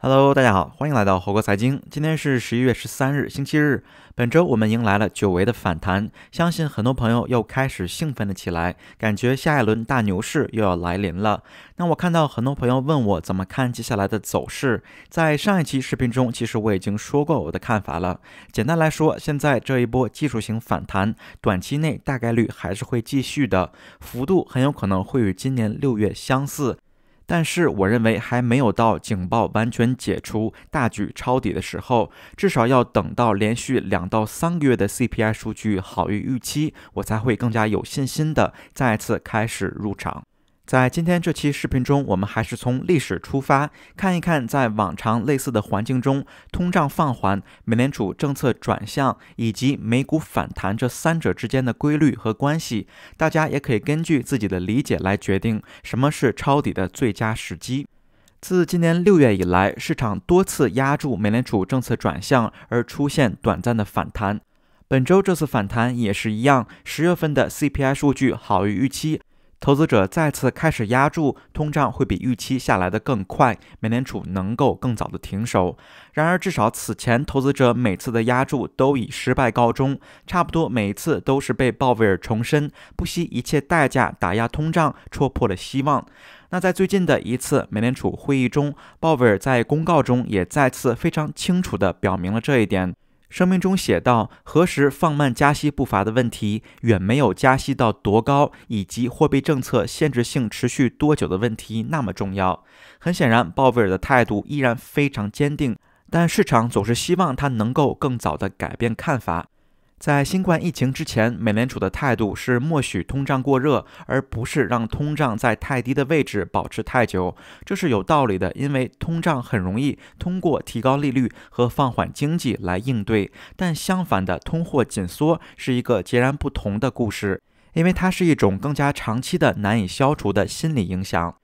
Hello，大家好，欢迎来到猴哥财经。今天是十一月十三日，星期日。本周我们迎来了久违的反弹，相信很多朋友又开始兴奋了起来，感觉下一轮大牛市又要来临了。那我看到很多朋友问我怎么看接下来的走势。在上一期视频中，其实我已经说过我的看法了。简单来说，现在这一波技术型反弹，短期内大概率还是会继续的，幅度很有可能会与今年六月相似。但是，我认为还没有到警报完全解除、大举抄底的时候，至少要等到连续两到三个月的 CPI 数据好于预期，我才会更加有信心的再次开始入场。在今天这期视频中，我们还是从历史出发，看一看在往常类似的环境中，通胀放缓、美联储政策转向以及美股反弹这三者之间的规律和关系。大家也可以根据自己的理解来决定什么是抄底的最佳时机。自今年六月以来，市场多次压住美联储政策转向而出现短暂的反弹，本周这次反弹也是一样。十月份的 CPI 数据好于预期。投资者再次开始压注，通胀会比预期下来的更快，美联储能够更早的停手。然而，至少此前投资者每次的压注都以失败告终，差不多每一次都是被鲍威尔重申不惜一切代价打压通胀戳破了希望。那在最近的一次美联储会议中，鲍威尔在公告中也再次非常清楚地表明了这一点。声明中写道：“何时放慢加息步伐的问题，远没有加息到多高以及货币政策限制性持续多久的问题那么重要。”很显然，鲍威尔的态度依然非常坚定，但市场总是希望他能够更早地改变看法。在新冠疫情之前，美联储的态度是默许通胀过热，而不是让通胀在太低的位置保持太久。这是有道理的，因为通胀很容易通过提高利率和放缓经济来应对。但相反的，通货紧缩是一个截然不同的故事，因为它是一种更加长期的、难以消除的心理影响。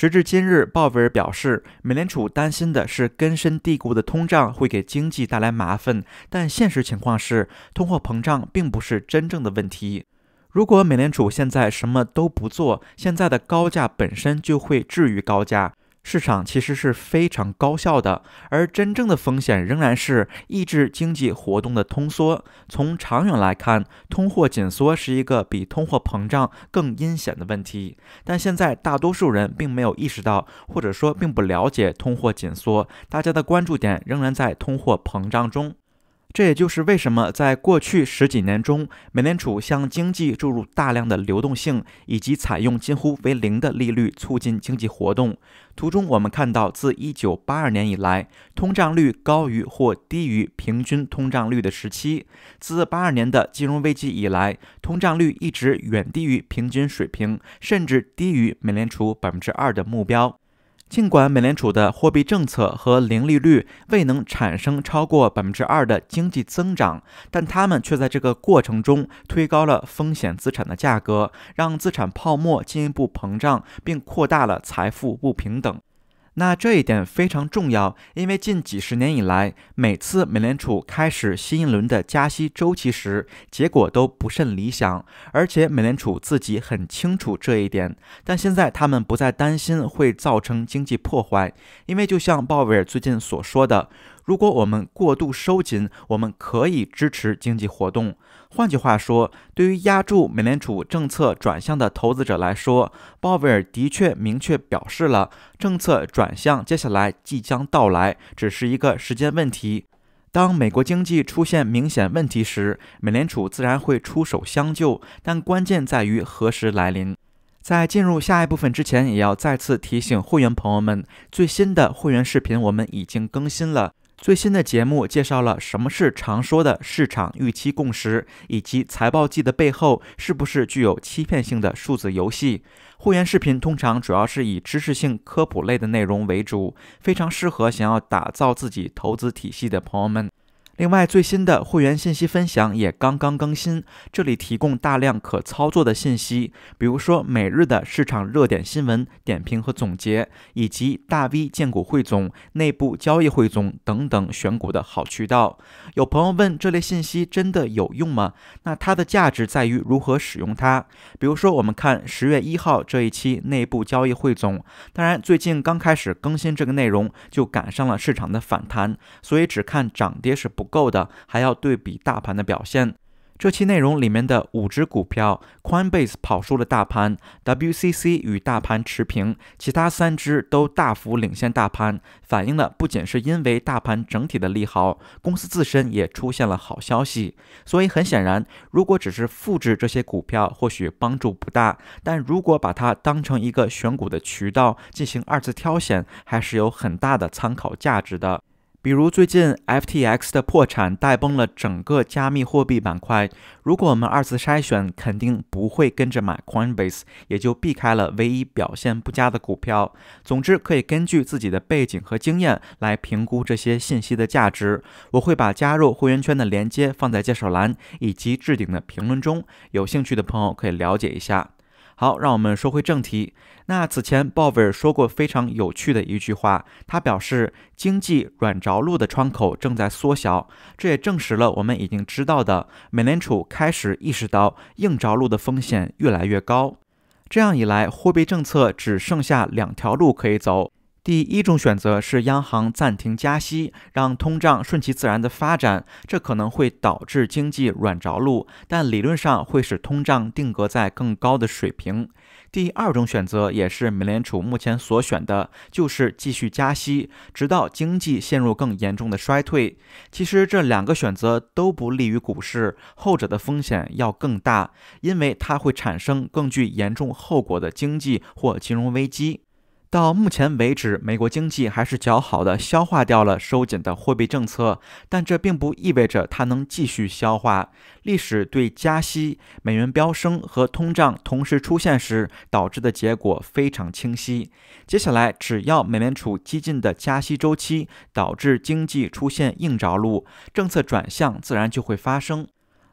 时至今日，鲍威尔表示，美联储担心的是根深蒂固的通胀会给经济带来麻烦，但现实情况是，通货膨胀并不是真正的问题。如果美联储现在什么都不做，现在的高价本身就会置于高价。市场其实是非常高效的，而真正的风险仍然是抑制经济活动的通缩。从长远来看，通货紧缩是一个比通货膨胀更阴险的问题。但现在大多数人并没有意识到，或者说并不了解通货紧缩，大家的关注点仍然在通货膨胀中。这也就是为什么在过去十几年中，美联储向经济注入大量的流动性，以及采用近乎为零的利率促进经济活动。图中我们看到，自1982年以来，通胀率高于或低于平均通胀率的时期；自82年的金融危机以来，通胀率一直远低于平均水平，甚至低于美联储百分之二的目标。尽管美联储的货币政策和零利率未能产生超过百分之二的经济增长，但他们却在这个过程中推高了风险资产的价格，让资产泡沫进一步膨胀，并扩大了财富不平等。那这一点非常重要，因为近几十年以来，每次美联储开始新一轮的加息周期时，结果都不甚理想，而且美联储自己很清楚这一点。但现在他们不再担心会造成经济破坏，因为就像鲍威尔最近所说的。如果我们过度收紧，我们可以支持经济活动。换句话说，对于压住美联储政策转向的投资者来说，鲍威尔的确明确表示了政策转向接下来即将到来，只是一个时间问题。当美国经济出现明显问题时，美联储自然会出手相救，但关键在于何时来临。在进入下一部分之前，也要再次提醒会员朋友们，最新的会员视频我们已经更新了。最新的节目介绍了什么是常说的市场预期共识，以及财报季的背后是不是具有欺骗性的数字游戏。会员视频通常主要是以知识性科普类的内容为主，非常适合想要打造自己投资体系的朋友们。另外，最新的会员信息分享也刚刚更新，这里提供大量可操作的信息，比如说每日的市场热点新闻点评和总结，以及大 V 荐股汇总、内部交易汇总等等选股的好渠道。有朋友问这类信息真的有用吗？那它的价值在于如何使用它。比如说，我们看十月一号这一期内部交易汇总，当然最近刚开始更新这个内容，就赶上了市场的反弹，所以只看涨跌是不。够的，还要对比大盘的表现。这期内容里面的五只股票 c o i n b a s e 跑输了大盘，WCC 与大盘持平，其他三只都大幅领先大盘，反映了不仅是因为大盘整体的利好，公司自身也出现了好消息。所以很显然，如果只是复制这些股票，或许帮助不大；但如果把它当成一个选股的渠道进行二次挑选，还是有很大的参考价值的。比如最近 FTX 的破产带崩了整个加密货币板块。如果我们二次筛选，肯定不会跟着买 Coinbase，也就避开了唯一表现不佳的股票。总之，可以根据自己的背景和经验来评估这些信息的价值。我会把加入会员圈的链接放在介绍栏以及置顶的评论中，有兴趣的朋友可以了解一下。好，让我们说回正题。那此前鲍威尔说过非常有趣的一句话，他表示经济软着陆的窗口正在缩小，这也证实了我们已经知道的，美联储开始意识到硬着陆的风险越来越高。这样一来，货币政策只剩下两条路可以走。第一种选择是央行暂停加息，让通胀顺其自然的发展，这可能会导致经济软着陆，但理论上会使通胀定格在更高的水平。第二种选择也是美联储目前所选的，就是继续加息，直到经济陷入更严重的衰退。其实这两个选择都不利于股市，后者的风险要更大，因为它会产生更具严重后果的经济或金融危机。到目前为止，美国经济还是较好的消化掉了收紧的货币政策，但这并不意味着它能继续消化。历史对加息、美元飙升和通胀同时出现时导致的结果非常清晰。接下来，只要美联储激进的加息周期导致经济出现硬着陆，政策转向自然就会发生。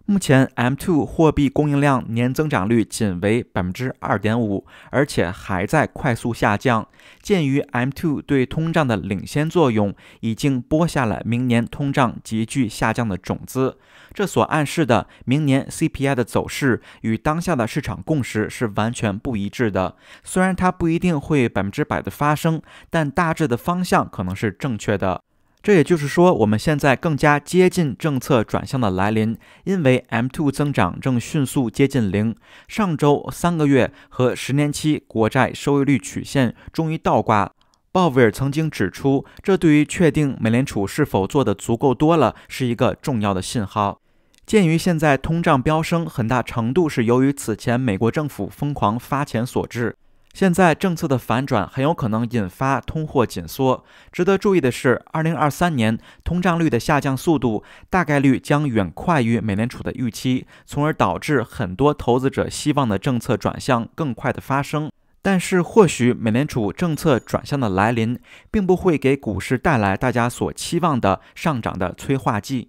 目前，M2 货币供应量年增长率仅为百分之二点五，而且还在快速下降。鉴于 M2 对通胀的领先作用，已经播下了明年通胀急剧下降的种子。这所暗示的明年 CPI 的走势，与当下的市场共识是完全不一致的。虽然它不一定会百分之百的发生，但大致的方向可能是正确的。这也就是说，我们现在更加接近政策转向的来临，因为 M2 增长正迅速接近零。上周三个月和十年期国债收益率曲线终于倒挂。鲍威尔曾经指出，这对于确定美联储是否做得足够多了，是一个重要的信号。鉴于现在通胀飙升，很大程度是由于此前美国政府疯狂发钱所致。现在政策的反转很有可能引发通货紧缩。值得注意的是，二零二三年通胀率的下降速度大概率将远快于美联储的预期，从而导致很多投资者希望的政策转向更快的发生。但是，或许美联储政策转向的来临，并不会给股市带来大家所期望的上涨的催化剂。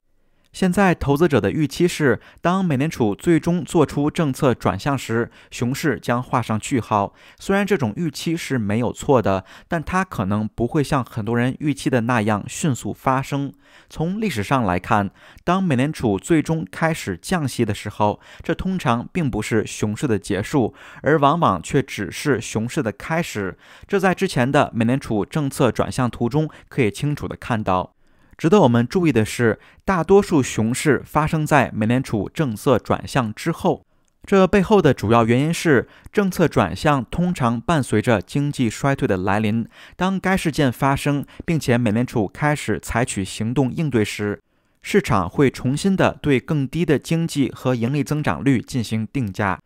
现在投资者的预期是，当美联储最终做出政策转向时，熊市将画上句号。虽然这种预期是没有错的，但它可能不会像很多人预期的那样迅速发生。从历史上来看，当美联储最终开始降息的时候，这通常并不是熊市的结束，而往往却只是熊市的开始。这在之前的美联储政策转向图中可以清楚地看到。值得我们注意的是，大多数熊市发生在美联储政策转向之后。这背后的主要原因是，政策转向通常伴随着经济衰退的来临。当该事件发生，并且美联储开始采取行动应对时，市场会重新的对更低的经济和盈利增长率进行定价。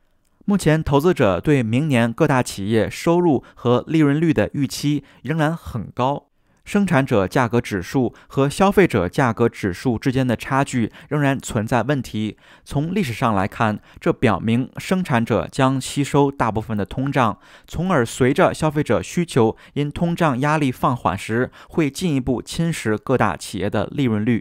目前，投资者对明年各大企业收入和利润率的预期仍然很高。生产者价格指数和消费者价格指数之间的差距仍然存在问题。从历史上来看，这表明生产者将吸收大部分的通胀，从而随着消费者需求因通胀压力放缓时，会进一步侵蚀各大企业的利润率。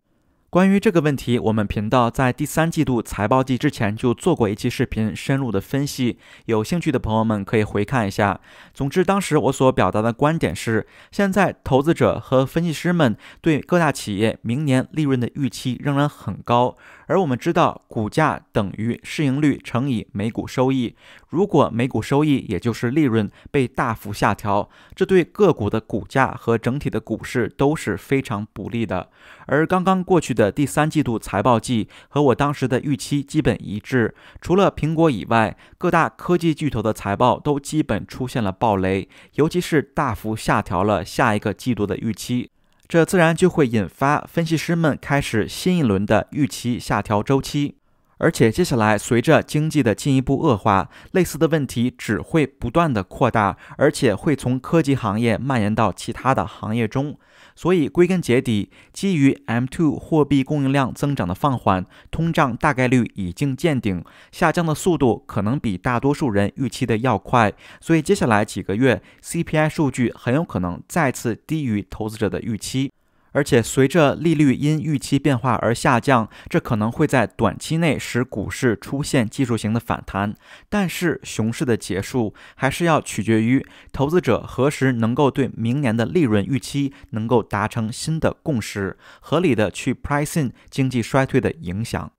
关于这个问题，我们频道在第三季度财报季之前就做过一期视频，深入的分析。有兴趣的朋友们可以回看一下。总之，当时我所表达的观点是，现在投资者和分析师们对各大企业明年利润的预期仍然很高。而我们知道，股价等于市盈率乘以每股收益。如果每股收益，也就是利润被大幅下调，这对个股的股价和整体的股市都是非常不利的。而刚刚过去的第三季度财报季和我当时的预期基本一致，除了苹果以外，各大科技巨头的财报都基本出现了暴雷，尤其是大幅下调了下一个季度的预期，这自然就会引发分析师们开始新一轮的预期下调周期。而且，接下来随着经济的进一步恶化，类似的问题只会不断的扩大，而且会从科技行业蔓延到其他的行业中。所以，归根结底，基于 M2 货币供应量增长的放缓，通胀大概率已经见顶，下降的速度可能比大多数人预期的要快。所以，接下来几个月 CPI 数据很有可能再次低于投资者的预期。而且，随着利率因预期变化而下降，这可能会在短期内使股市出现技术型的反弹。但是，熊市的结束还是要取决于投资者何时能够对明年的利润预期能够达成新的共识，合理的去 pricing 经济衰退的影响。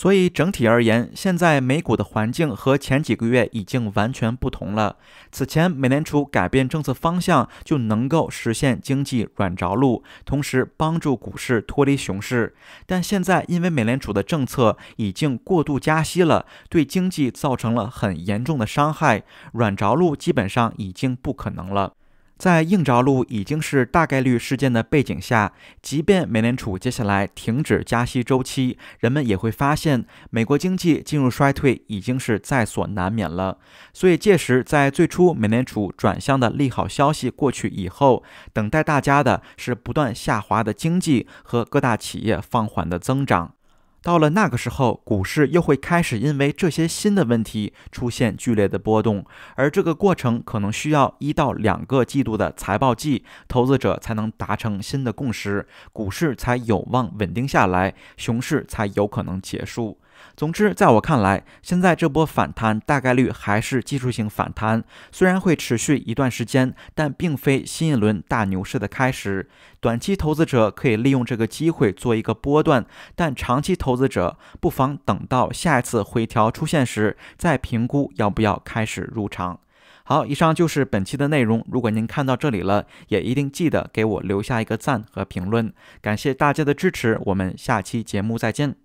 所以整体而言，现在美股的环境和前几个月已经完全不同了。此前，美联储改变政策方向就能够实现经济软着陆，同时帮助股市脱离熊市。但现在，因为美联储的政策已经过度加息了，对经济造成了很严重的伤害，软着陆基本上已经不可能了。在硬着陆已经是大概率事件的背景下，即便美联储接下来停止加息周期，人们也会发现美国经济进入衰退已经是在所难免了。所以，届时在最初美联储转向的利好消息过去以后，等待大家的是不断下滑的经济和各大企业放缓的增长。到了那个时候，股市又会开始因为这些新的问题出现剧烈的波动，而这个过程可能需要一到两个季度的财报季，投资者才能达成新的共识，股市才有望稳定下来，熊市才有可能结束。总之，在我看来，现在这波反弹大概率还是技术性反弹，虽然会持续一段时间，但并非新一轮大牛市的开始。短期投资者可以利用这个机会做一个波段，但长期投资者不妨等到下一次回调出现时再评估要不要开始入场。好，以上就是本期的内容。如果您看到这里了，也一定记得给我留下一个赞和评论，感谢大家的支持。我们下期节目再见。